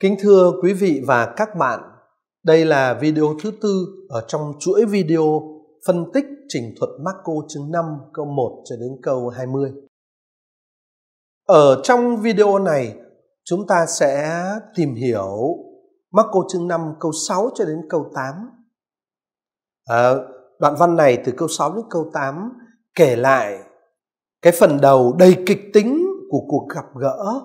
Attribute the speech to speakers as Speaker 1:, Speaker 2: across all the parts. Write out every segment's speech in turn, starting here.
Speaker 1: Kính thưa quý vị và các bạn, đây là video thứ tư ở trong chuỗi video phân tích trình thuật Marco chương 5 câu 1 cho đến câu 20. Ở trong video này, chúng ta sẽ tìm hiểu Marco chương 5 câu 6 cho đến câu 8. À, ờ, đoạn văn này từ câu 6 đến câu 8 kể lại cái phần đầu đầy kịch tính của cuộc gặp gỡ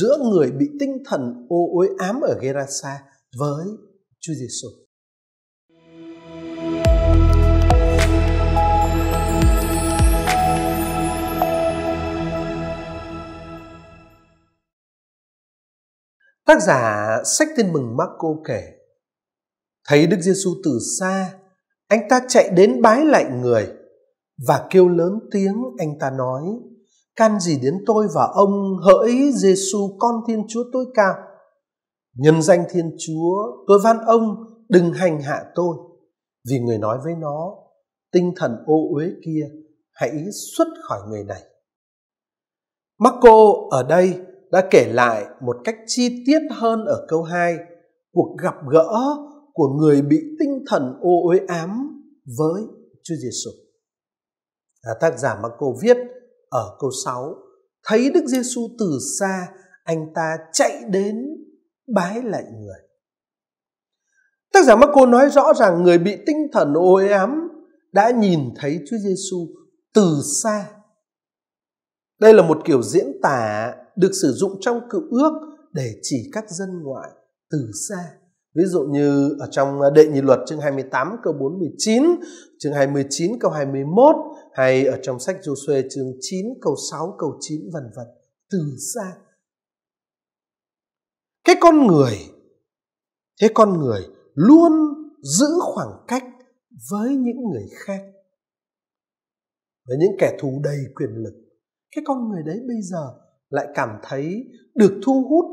Speaker 1: giữa người bị tinh thần ô uế ám ở Gerasa với Chúa Giêsu. Tác giả sách Tin mừng Marco kể: Thấy Đức Giêsu từ xa, anh ta chạy đến bái lại người và kêu lớn tiếng anh ta nói: Can gì đến tôi và ông hỡi Giêsu con Thiên Chúa tối cao. Nhân danh Thiên Chúa, tôi van ông đừng hành hạ tôi. Vì người nói với nó, tinh thần ô uế kia hãy xuất khỏi người này. Marco ở đây đã kể lại một cách chi tiết hơn ở câu 2 cuộc gặp gỡ của người bị tinh thần ô uế ám với Chúa Giêsu. À, tác giả Marco viết ở câu 6. Thấy Đức Giêsu từ xa, anh ta chạy đến bái lại người. Tác giả Marco nói rõ rằng người bị tinh thần ô ám đã nhìn thấy Chúa Giêsu từ xa. Đây là một kiểu diễn tả được sử dụng trong cựu ước để chỉ các dân ngoại từ xa. Ví dụ như ở trong đệ nhị luật chương 28 câu 49, chương 29 câu 21 hay ở trong sách Joshua chương 9 câu 6 câu 9 vân vân từ xa cái con người thế con người luôn giữ khoảng cách với những người khác với những kẻ thù đầy quyền lực cái con người đấy bây giờ lại cảm thấy được thu hút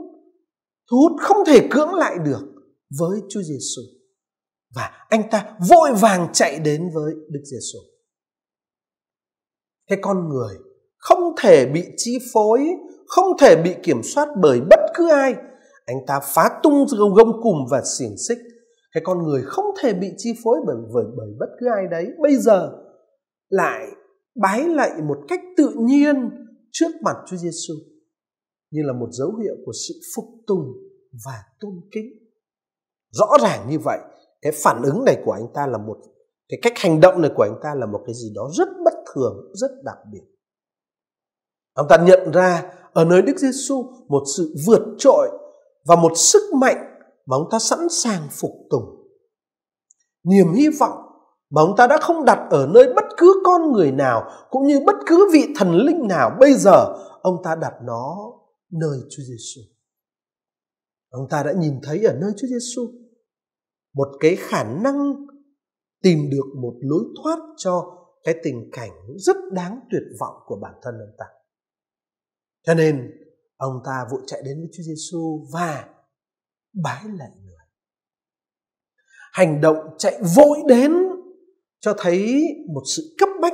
Speaker 1: thu hút không thể cưỡng lại được với Chúa Giêsu và anh ta vội vàng chạy đến với Đức Giêsu cái con người không thể bị chi phối không thể bị kiểm soát bởi bất cứ ai anh ta phá tung gông cùm và xiềng xích cái con người không thể bị chi phối bởi, bởi, bởi bất cứ ai đấy bây giờ lại bái lạy một cách tự nhiên trước mặt Chúa Giêsu như là một dấu hiệu của sự phục tùng và tôn kính rõ ràng như vậy cái phản ứng này của anh ta là một cái cách hành động này của anh ta là một cái gì đó rất bất thường rất đặc biệt. Ông ta nhận ra ở nơi Đức Giêsu một sự vượt trội và một sức mạnh mà ông ta sẵn sàng phục tùng. Niềm hy vọng mà ông ta đã không đặt ở nơi bất cứ con người nào cũng như bất cứ vị thần linh nào bây giờ ông ta đặt nó nơi Chúa Giêsu. Ông ta đã nhìn thấy ở nơi Chúa Giêsu một cái khả năng tìm được một lối thoát cho cái tình cảnh rất đáng tuyệt vọng của bản thân ông ta. Cho nên ông ta vội chạy đến với Chúa Giêsu và bái lạy người. Hành động chạy vội đến cho thấy một sự cấp bách,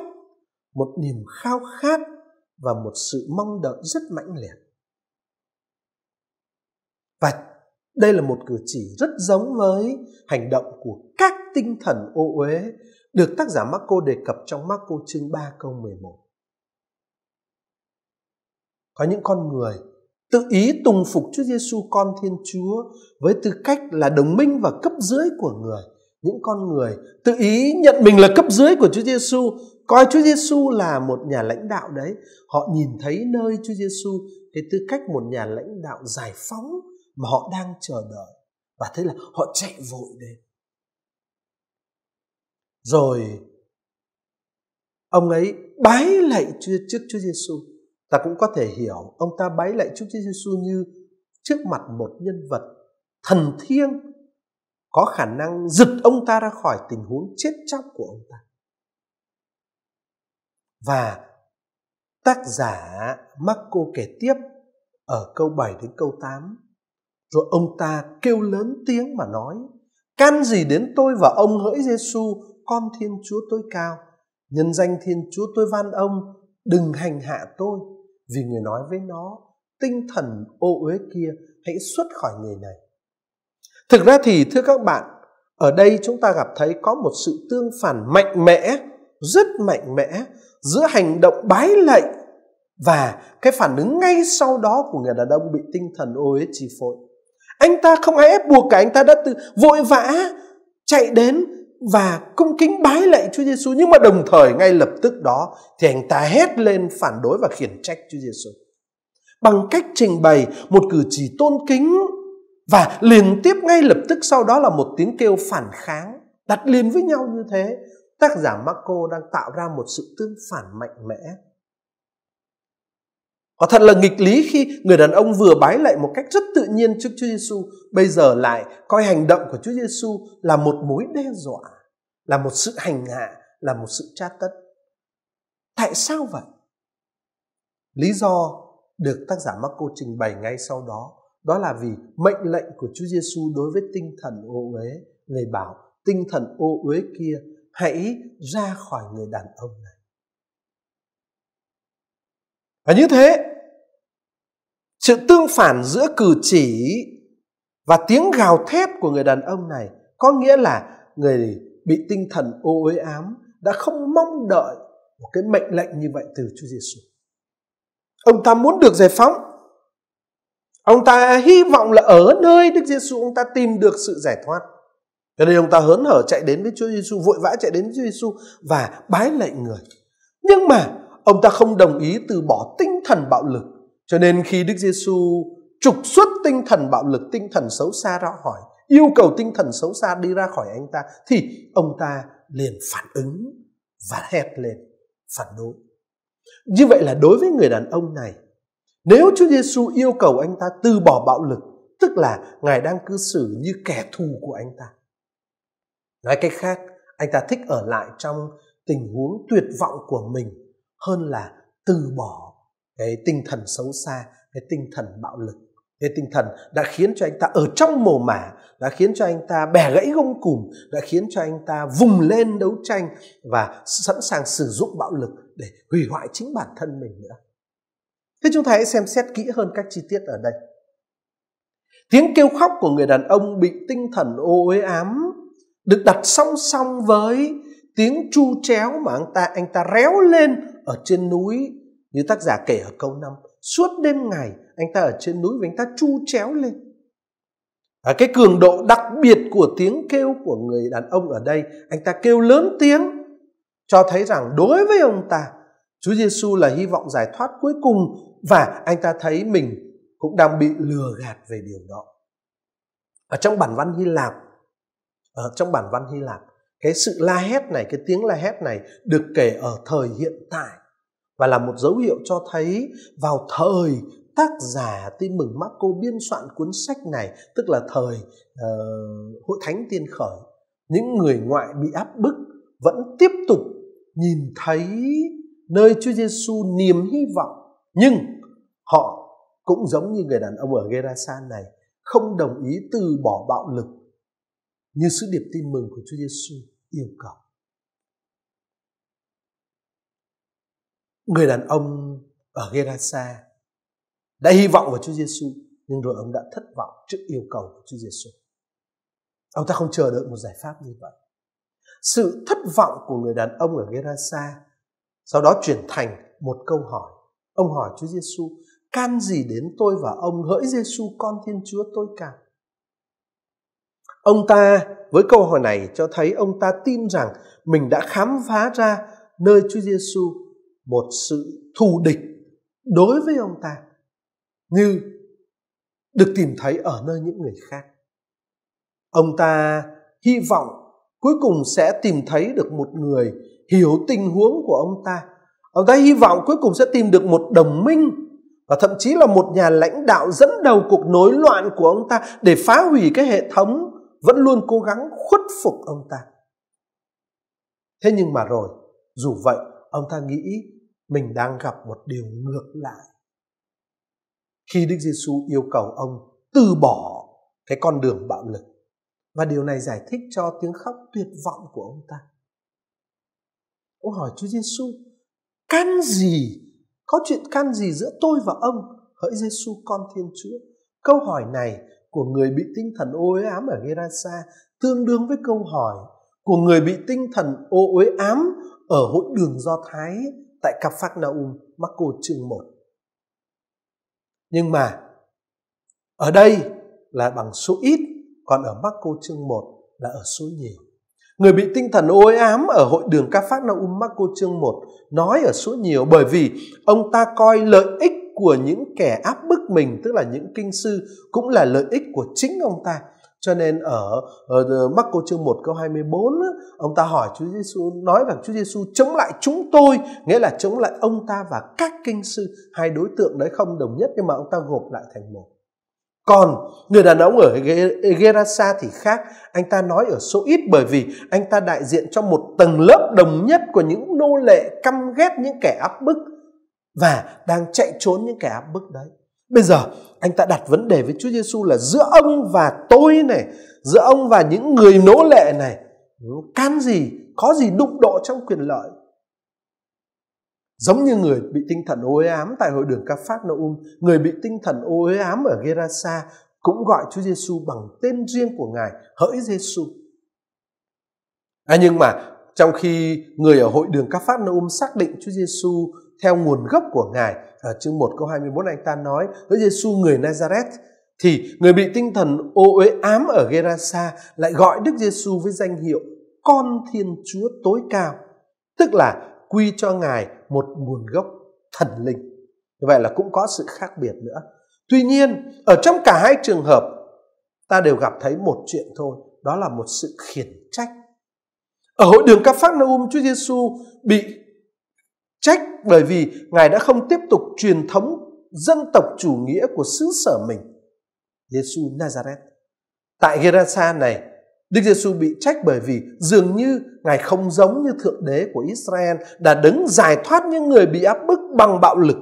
Speaker 1: một niềm khao khát và một sự mong đợi rất mãnh liệt. Và đây là một cử chỉ rất giống với hành động của các tinh thần ô uế được tác giả Marco đề cập trong Marco chương 3 câu 11. Có những con người tự ý tùng phục Chúa Giêsu con Thiên Chúa với tư cách là đồng minh và cấp dưới của người. Những con người tự ý nhận mình là cấp dưới của Chúa Giêsu, coi Chúa Giêsu là một nhà lãnh đạo đấy. Họ nhìn thấy nơi Chúa Giêsu cái tư cách một nhà lãnh đạo giải phóng mà họ đang chờ đợi và thế là họ chạy vội đến rồi ông ấy bái lạy trước Chúa Giêsu ta cũng có thể hiểu ông ta bái lạy trước Chúa Giêsu như trước mặt một nhân vật thần thiêng có khả năng giật ông ta ra khỏi tình huống chết chóc của ông ta và tác giả Marco kể tiếp ở câu 7 đến câu 8 rồi ông ta kêu lớn tiếng mà nói, can gì đến tôi và ông hỡi Giêsu, con Thiên Chúa tối cao. Nhân danh Thiên Chúa tôi van ông, đừng hành hạ tôi. Vì người nói với nó, tinh thần ô uế kia, hãy xuất khỏi người này. Thực ra thì thưa các bạn, ở đây chúng ta gặp thấy có một sự tương phản mạnh mẽ, rất mạnh mẽ giữa hành động bái lạy và cái phản ứng ngay sau đó của người đàn ông bị tinh thần ô uế chi phối. Anh ta không ai ép buộc cả, anh ta đã tự vội vã chạy đến và cung kính bái lạy Chúa Giêsu nhưng mà đồng thời ngay lập tức đó thì anh ta hét lên phản đối và khiển trách Chúa Giêsu bằng cách trình bày một cử chỉ tôn kính và liền tiếp ngay lập tức sau đó là một tiếng kêu phản kháng đặt liền với nhau như thế tác giả Marco đang tạo ra một sự tương phản mạnh mẽ có thật là nghịch lý khi người đàn ông vừa bái lạy một cách rất tự nhiên trước Chúa Giêsu, bây giờ lại coi hành động của Chúa Giêsu là một mối đe dọa, là một sự hành hạ, là một sự tra tấn. Tại sao vậy? Lý do được tác giả Marco trình bày ngay sau đó, đó là vì mệnh lệnh của Chúa Giêsu đối với tinh thần ô uế, người bảo tinh thần ô uế kia hãy ra khỏi người đàn ông này. Và như thế, sự tương phản giữa cử chỉ và tiếng gào thét của người đàn ông này có nghĩa là người bị tinh thần ô uế ám đã không mong đợi một cái mệnh lệnh như vậy từ Chúa Giêsu. Ông ta muốn được giải phóng. Ông ta hy vọng là ở nơi Đức Giêsu ông ta tìm được sự giải thoát. Cho nên ông ta hớn hở chạy đến với Chúa Giêsu, vội vã chạy đến với Chúa Giêsu và bái lạy người. Nhưng mà ông ta không đồng ý từ bỏ tinh thần bạo lực. Cho nên khi Đức Giêsu trục xuất tinh thần bạo lực, tinh thần xấu xa ra hỏi, yêu cầu tinh thần xấu xa đi ra khỏi anh ta, thì ông ta liền phản ứng và hét lên phản đối. Như vậy là đối với người đàn ông này, nếu Chúa Giêsu yêu cầu anh ta từ bỏ bạo lực, tức là Ngài đang cư xử như kẻ thù của anh ta. Nói cách khác, anh ta thích ở lại trong tình huống tuyệt vọng của mình hơn là từ bỏ cái tinh thần xấu xa cái tinh thần bạo lực cái tinh thần đã khiến cho anh ta ở trong mồ mả đã khiến cho anh ta bẻ gãy gông cùm đã khiến cho anh ta vùng lên đấu tranh và sẵn sàng sử dụng bạo lực để hủy hoại chính bản thân mình nữa thế chúng ta hãy xem xét kỹ hơn các chi tiết ở đây tiếng kêu khóc của người đàn ông bị tinh thần ô uế ám được đặt song song với tiếng chu chéo mà anh ta anh ta réo lên ở trên núi như tác giả kể ở câu 5 suốt đêm ngày anh ta ở trên núi và anh ta chu chéo lên à, cái cường độ đặc biệt của tiếng kêu của người đàn ông ở đây anh ta kêu lớn tiếng cho thấy rằng đối với ông ta Chúa Giêsu là hy vọng giải thoát cuối cùng và anh ta thấy mình cũng đang bị lừa gạt về điều đó ở trong bản văn Hy Lạp ở trong bản văn Hy Lạp cái sự la hét này cái tiếng la hét này được kể ở thời hiện tại và là một dấu hiệu cho thấy vào thời tác giả tin mừng Marco biên soạn cuốn sách này tức là thời uh, hội thánh tiên khởi những người ngoại bị áp bức vẫn tiếp tục nhìn thấy nơi Chúa Giêsu niềm hy vọng nhưng họ cũng giống như người đàn ông ở Gerasa này không đồng ý từ bỏ bạo lực như sứ điệp tin mừng của Chúa Giêsu yêu cầu người đàn ông ở Gerasa đã hy vọng vào Chúa Giêsu nhưng rồi ông đã thất vọng trước yêu cầu của Chúa Giêsu. Ông ta không chờ đợi một giải pháp như vậy. Sự thất vọng của người đàn ông ở Gerasa sau đó chuyển thành một câu hỏi. Ông hỏi Chúa Giêsu, can gì đến tôi và ông hỡi Giêsu con Thiên Chúa tôi cả? Ông ta với câu hỏi này cho thấy ông ta tin rằng mình đã khám phá ra nơi Chúa Giêsu một sự thù địch đối với ông ta như được tìm thấy ở nơi những người khác. Ông ta hy vọng cuối cùng sẽ tìm thấy được một người hiểu tình huống của ông ta. Ông ta hy vọng cuối cùng sẽ tìm được một đồng minh và thậm chí là một nhà lãnh đạo dẫn đầu cuộc nối loạn của ông ta để phá hủy cái hệ thống vẫn luôn cố gắng khuất phục ông ta. Thế nhưng mà rồi, dù vậy, ông ta nghĩ mình đang gặp một điều ngược lại khi Đức Giêsu yêu cầu ông từ bỏ cái con đường bạo lực và điều này giải thích cho tiếng khóc tuyệt vọng của ông ta. Ông hỏi Chúa Giêsu, can gì? Có chuyện can gì giữa tôi và ông? Hỡi Giêsu con Thiên Chúa. Câu hỏi này của người bị tinh thần ô uế ám ở Gerasa tương đương với câu hỏi của người bị tinh thần ô uế ám ở hội đường Do Thái tại Cáp Naum, Marco chương 1. Nhưng mà ở đây là bằng số ít, còn ở Marco chương 1 là ở số nhiều. Người bị tinh thần ôi ám ở hội đường Cáp Phát Naum Marco chương 1 nói ở số nhiều bởi vì ông ta coi lợi ích của những kẻ áp bức mình, tức là những kinh sư, cũng là lợi ích của chính ông ta. Cho nên ở, ở ờ, Mắc Cô chương 1 câu 24 ông ta hỏi Chúa Giêsu nói rằng Chúa Giêsu chống lại chúng tôi, nghĩa là chống lại ông ta và các kinh sư, hai đối tượng đấy không đồng nhất nhưng mà ông ta gộp lại thành một. Còn người đàn ông ở Gerasa thì khác, anh ta nói ở số ít bởi vì anh ta đại diện cho một tầng lớp đồng nhất của những nô lệ căm ghét những kẻ áp bức và đang chạy trốn những kẻ áp bức đấy. Bây giờ anh ta đặt vấn đề với Chúa Giêsu là giữa ông và tôi này, giữa ông và những người nỗ lệ này, can gì, có gì đụng độ trong quyền lợi. Giống như người bị tinh thần ô ám tại hội đường Ca Phát Na người bị tinh thần ô ám ở Gerasa cũng gọi Chúa Giêsu bằng tên riêng của Ngài, hỡi Giêsu. À, nhưng mà trong khi người ở hội đường Ca Phát Na xác định Chúa Giêsu theo nguồn gốc của Ngài. Ở chương 1 câu 21 anh ta nói với Giêsu người Nazareth thì người bị tinh thần ô uế ám ở Gerasa lại gọi Đức Giêsu với danh hiệu con Thiên Chúa tối cao, tức là quy cho Ngài một nguồn gốc thần linh. Như vậy là cũng có sự khác biệt nữa. Tuy nhiên, ở trong cả hai trường hợp, ta đều gặp thấy một chuyện thôi, đó là một sự khiển trách. Ở hội đường Các phác Na Um, Chúa Giêsu bị trách bởi vì Ngài đã không tiếp tục truyền thống dân tộc chủ nghĩa của xứ sở mình. Giêsu Nazareth. Tại Gerasa này, Đức Giêsu bị trách bởi vì dường như Ngài không giống như Thượng Đế của Israel đã đứng giải thoát những người bị áp bức bằng bạo lực.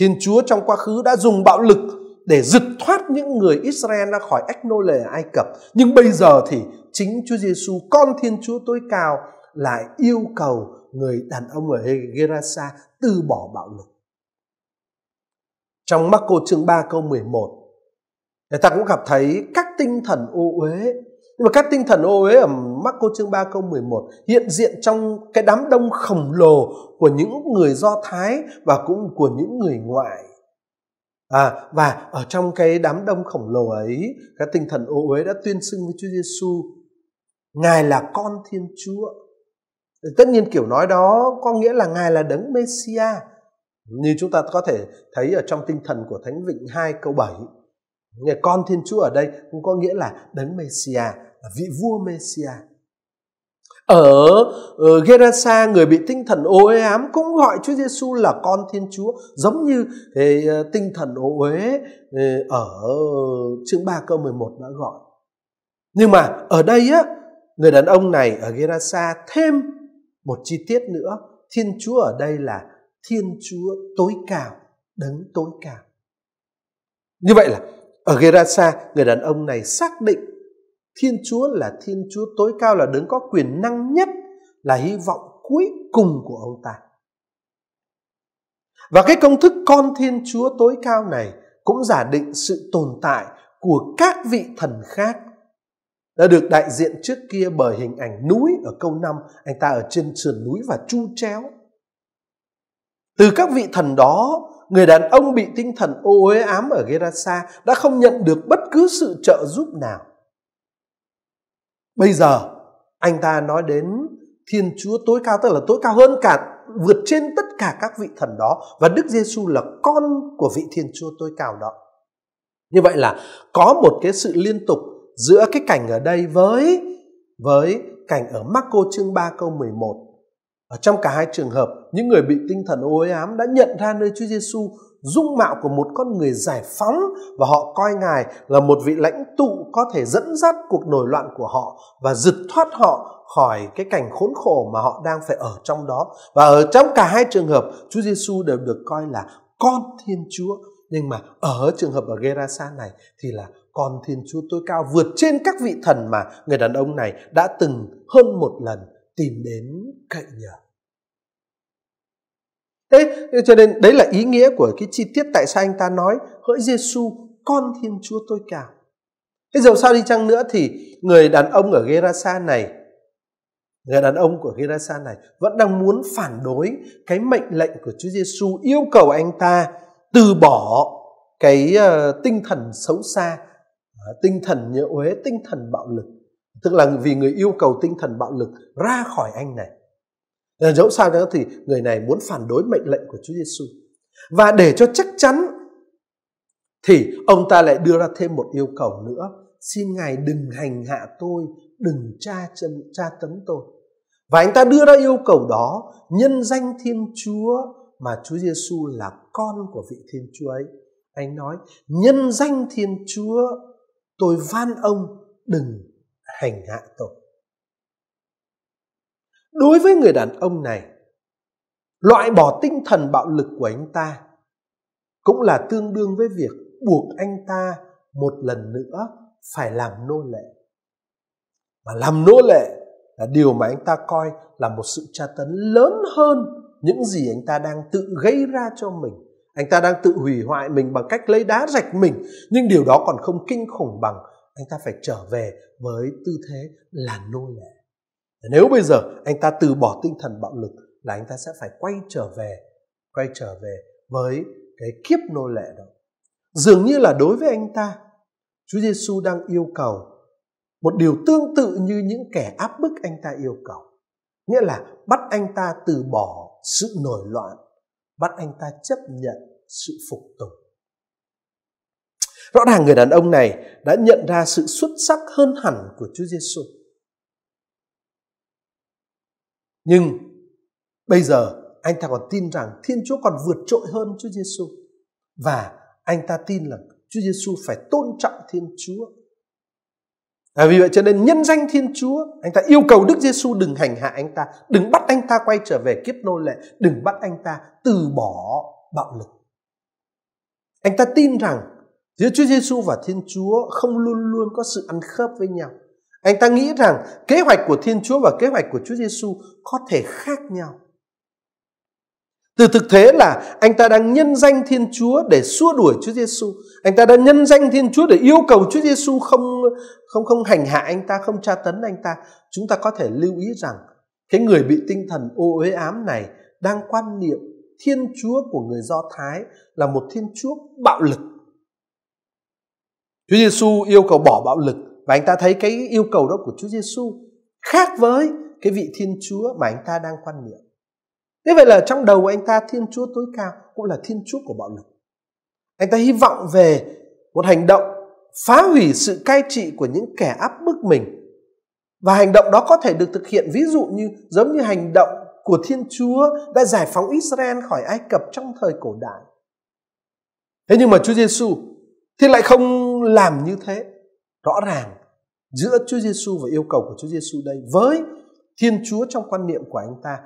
Speaker 1: Thiên Chúa trong quá khứ đã dùng bạo lực để giật thoát những người Israel ra khỏi ách nô lệ Ai Cập. Nhưng bây giờ thì chính Chúa Giêsu, con Thiên Chúa tối cao, lại yêu cầu người đàn ông ở Gerasa từ bỏ bạo lực. Trong Marco chương 3 câu 11, người ta cũng gặp thấy các tinh thần ô uế. Nhưng mà các tinh thần ô uế ở Marco chương 3 câu 11 hiện diện trong cái đám đông khổng lồ của những người Do Thái và cũng của những người ngoại. À, và ở trong cái đám đông khổng lồ ấy, các tinh thần ô uế đã tuyên xưng với Chúa Giêsu Ngài là con Thiên Chúa tất nhiên kiểu nói đó có nghĩa là ngài là đấng Messia như chúng ta có thể thấy ở trong tinh thần của Thánh Vịnh 2 câu 7 ngài con Thiên Chúa ở đây cũng có nghĩa là đấng Messia, là vị vua Messia. Ở, ở ờ, Gerasa người bị tinh thần ô uế ám cũng gọi Chúa Giêsu là con Thiên Chúa, giống như thì, ờ, tinh thần ô uế ờ, ở chương 3 câu 11 đã gọi. Nhưng mà ở đây á, người đàn ông này ở Gerasa thêm một chi tiết nữa, Thiên Chúa ở đây là Thiên Chúa tối cao, đấng tối cao. Như vậy là ở Gerasa, người đàn ông này xác định Thiên Chúa là Thiên Chúa tối cao là đấng có quyền năng nhất, là hy vọng cuối cùng của ông ta. Và cái công thức con Thiên Chúa tối cao này cũng giả định sự tồn tại của các vị thần khác đã được đại diện trước kia bởi hình ảnh núi ở câu 5, anh ta ở trên sườn núi và chu chéo. Từ các vị thần đó, người đàn ông bị tinh thần ô uế ám ở Gerasa đã không nhận được bất cứ sự trợ giúp nào. Bây giờ, anh ta nói đến Thiên Chúa tối cao tức là tối cao hơn cả vượt trên tất cả các vị thần đó và Đức Giêsu là con của vị Thiên Chúa tối cao đó. Như vậy là có một cái sự liên tục giữa cái cảnh ở đây với với cảnh ở Marco chương 3 câu 11. Ở trong cả hai trường hợp, những người bị tinh thần ối ám đã nhận ra nơi Chúa Giêsu dung mạo của một con người giải phóng và họ coi ngài là một vị lãnh tụ có thể dẫn dắt cuộc nổi loạn của họ và giật thoát họ khỏi cái cảnh khốn khổ mà họ đang phải ở trong đó. Và ở trong cả hai trường hợp, Chúa Giêsu đều được coi là con Thiên Chúa. Nhưng mà ở trường hợp ở Gerasa này thì là con Thiên Chúa tối cao vượt trên các vị thần mà người đàn ông này đã từng hơn một lần tìm đến cậy nhờ. Thế cho nên đấy là ý nghĩa của cái chi tiết tại sao anh ta nói hỡi giê Giêsu con Thiên Chúa tôi cao. Thế dầu sao đi chăng nữa thì người đàn ông ở Gerasa này Người đàn ông của Gerasa này vẫn đang muốn phản đối cái mệnh lệnh của Chúa giê Giêsu yêu cầu anh ta từ bỏ cái uh, tinh thần xấu xa Ờ, tinh thần nhớ uế tinh thần bạo lực tức là vì người yêu cầu tinh thần bạo lực ra khỏi anh này ờ, dẫu sao đó thì người này muốn phản đối mệnh lệnh của Chúa Giêsu và để cho chắc chắn thì ông ta lại đưa ra thêm một yêu cầu nữa xin ngài đừng hành hạ tôi đừng tra chân tra tấn tôi và anh ta đưa ra yêu cầu đó nhân danh Thiên Chúa mà Chúa Giêsu là con của vị Thiên Chúa ấy anh nói nhân danh Thiên Chúa tôi van ông đừng hành hạ tôi đối với người đàn ông này loại bỏ tinh thần bạo lực của anh ta cũng là tương đương với việc buộc anh ta một lần nữa phải làm nô lệ mà làm nô lệ là điều mà anh ta coi là một sự tra tấn lớn hơn những gì anh ta đang tự gây ra cho mình anh ta đang tự hủy hoại mình bằng cách lấy đá rạch mình nhưng điều đó còn không kinh khủng bằng anh ta phải trở về với tư thế là nô lệ nếu bây giờ anh ta từ bỏ tinh thần bạo lực là anh ta sẽ phải quay trở về quay trở về với cái kiếp nô lệ đó dường như là đối với anh ta chúa giêsu đang yêu cầu một điều tương tự như những kẻ áp bức anh ta yêu cầu nghĩa là bắt anh ta từ bỏ sự nổi loạn bắt anh ta chấp nhận sự phục tùng. Rõ ràng người đàn ông này đã nhận ra sự xuất sắc hơn hẳn của Chúa Giêsu. Nhưng bây giờ anh ta còn tin rằng Thiên Chúa còn vượt trội hơn Chúa Giêsu và anh ta tin là Chúa Giêsu phải tôn trọng Thiên Chúa À, vì vậy cho nên nhân danh Thiên Chúa, anh ta yêu cầu Đức Giêsu đừng hành hạ anh ta, đừng bắt anh ta quay trở về kiếp nô lệ, đừng bắt anh ta từ bỏ bạo lực. Anh ta tin rằng giữa Chúa Giêsu và Thiên Chúa không luôn luôn có sự ăn khớp với nhau. Anh ta nghĩ rằng kế hoạch của Thiên Chúa và kế hoạch của Chúa Giêsu có thể khác nhau. Từ thực thế là anh ta đang nhân danh Thiên Chúa để xua đuổi Chúa Giêsu. Anh ta đang nhân danh Thiên Chúa để yêu cầu Chúa Giêsu không không không hành hạ anh ta, không tra tấn anh ta. Chúng ta có thể lưu ý rằng cái người bị tinh thần ô uế ám này đang quan niệm Thiên Chúa của người Do Thái là một Thiên Chúa bạo lực. Chúa Giêsu yêu cầu bỏ bạo lực và anh ta thấy cái yêu cầu đó của Chúa Giêsu khác với cái vị Thiên Chúa mà anh ta đang quan niệm. Thế vậy là trong đầu của anh ta Thiên Chúa tối cao cũng là Thiên Chúa của bạo lực. Anh ta hy vọng về một hành động phá hủy sự cai trị của những kẻ áp bức mình. Và hành động đó có thể được thực hiện ví dụ như giống như hành động của Thiên Chúa đã giải phóng Israel khỏi Ai Cập trong thời cổ đại. Thế nhưng mà Chúa Giêsu thì lại không làm như thế. Rõ ràng giữa Chúa Giêsu và yêu cầu của Chúa Giêsu đây với Thiên Chúa trong quan niệm của anh ta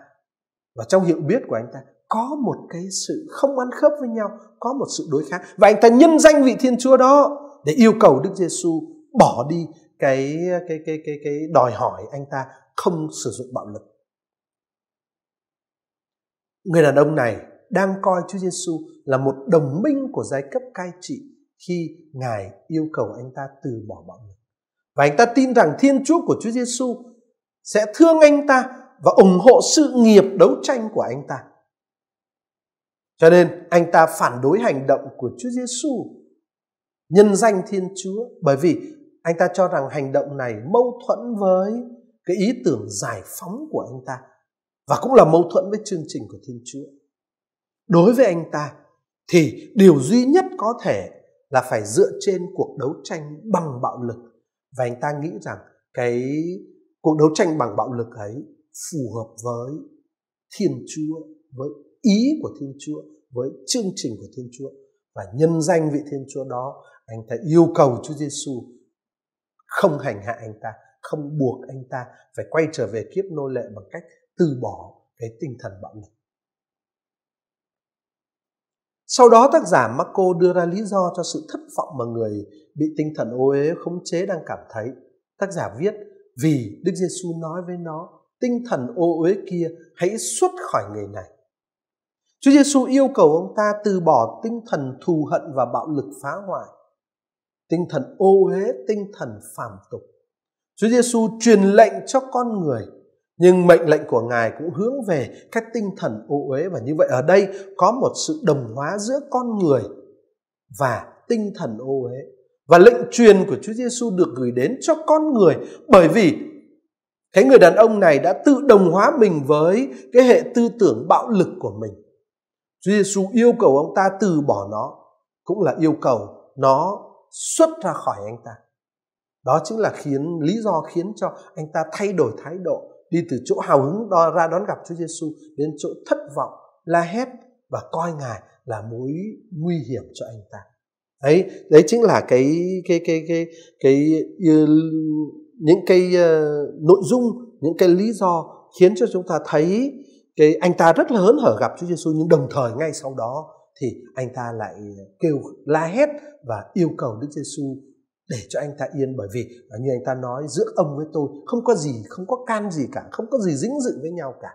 Speaker 1: và trong hiểu biết của anh ta có một cái sự không ăn khớp với nhau có một sự đối kháng và anh ta nhân danh vị thiên chúa đó để yêu cầu đức giêsu bỏ đi cái cái cái cái cái đòi hỏi anh ta không sử dụng bạo lực người đàn ông này đang coi Chúa Giêsu là một đồng minh của giai cấp cai trị khi ngài yêu cầu anh ta từ bỏ bạo lực và anh ta tin rằng Thiên Chúa của Chúa Giêsu sẽ thương anh ta và ủng hộ sự nghiệp đấu tranh của anh ta. Cho nên anh ta phản đối hành động của Chúa Giêsu nhân danh Thiên Chúa bởi vì anh ta cho rằng hành động này mâu thuẫn với cái ý tưởng giải phóng của anh ta và cũng là mâu thuẫn với chương trình của Thiên Chúa. Đối với anh ta thì điều duy nhất có thể là phải dựa trên cuộc đấu tranh bằng bạo lực và anh ta nghĩ rằng cái cuộc đấu tranh bằng bạo lực ấy phù hợp với Thiên Chúa, với ý của Thiên Chúa, với chương trình của Thiên Chúa và nhân danh vị Thiên Chúa đó, anh ta yêu cầu Chúa Giêsu không hành hạ anh ta, không buộc anh ta phải quay trở về kiếp nô lệ bằng cách từ bỏ cái tinh thần bạo lực. Sau đó tác giả Marco đưa ra lý do cho sự thất vọng mà người bị tinh thần ô uế khống chế đang cảm thấy. Tác giả viết vì Đức Giêsu nói với nó tinh thần ô uế kia hãy xuất khỏi người này. Chúa Giêsu yêu cầu ông ta từ bỏ tinh thần thù hận và bạo lực phá hoại, tinh thần ô uế, tinh thần phạm tục. Chúa Giêsu truyền lệnh cho con người, nhưng mệnh lệnh của Ngài cũng hướng về cái tinh thần ô uế và như vậy ở đây có một sự đồng hóa giữa con người và tinh thần ô uế. Và lệnh truyền của Chúa Giêsu được gửi đến cho con người bởi vì cái người đàn ông này đã tự đồng hóa mình với cái hệ tư tưởng bạo lực của mình. Chúa Giêsu yêu cầu ông ta từ bỏ nó, cũng là yêu cầu nó xuất ra khỏi anh ta. Đó chính là khiến lý do khiến cho anh ta thay đổi thái độ, đi từ chỗ hào hứng đo ra đón gặp Chúa Giêsu đến chỗ thất vọng, la hét và coi ngài là mối nguy hiểm cho anh ta. Đấy, đấy chính là cái cái cái cái cái, cái những cái uh, nội dung những cái lý do khiến cho chúng ta thấy cái anh ta rất là hớn hở gặp Chúa Giêsu nhưng đồng thời ngay sau đó thì anh ta lại kêu la hét và yêu cầu Đức Giêsu để cho anh ta yên bởi vì à, như anh ta nói giữa ông với tôi không có gì không có can gì cả không có gì dính dự với nhau cả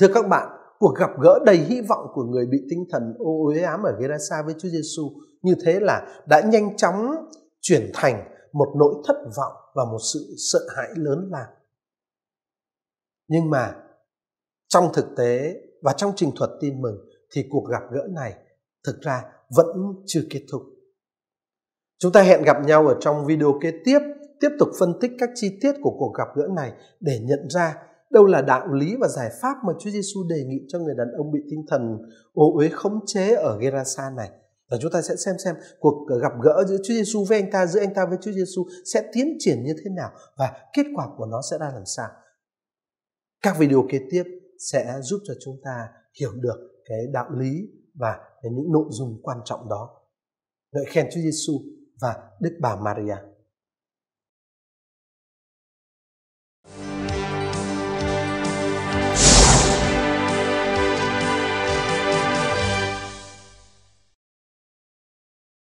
Speaker 1: thưa các bạn cuộc gặp gỡ đầy hy vọng của người bị tinh thần ô uế ám ở Gerasa với Chúa Giêsu như thế là đã nhanh chóng chuyển thành một nỗi thất vọng và một sự sợ hãi lớn lao. Nhưng mà trong thực tế và trong trình thuật tin mừng thì cuộc gặp gỡ này thực ra vẫn chưa kết thúc. Chúng ta hẹn gặp nhau ở trong video kế tiếp, tiếp tục phân tích các chi tiết của cuộc gặp gỡ này để nhận ra đâu là đạo lý và giải pháp mà Chúa Giêsu đề nghị cho người đàn ông bị tinh thần ô uế khống chế ở Gerasa này và chúng ta sẽ xem xem cuộc gặp gỡ giữa Chúa Giêsu với anh ta giữa anh ta với Chúa Giêsu sẽ tiến triển như thế nào và kết quả của nó sẽ ra làm sao các video kế tiếp sẽ giúp cho chúng ta hiểu được cái đạo lý và những nội dung quan trọng đó ngợi khen Chúa Giêsu và Đức Bà Maria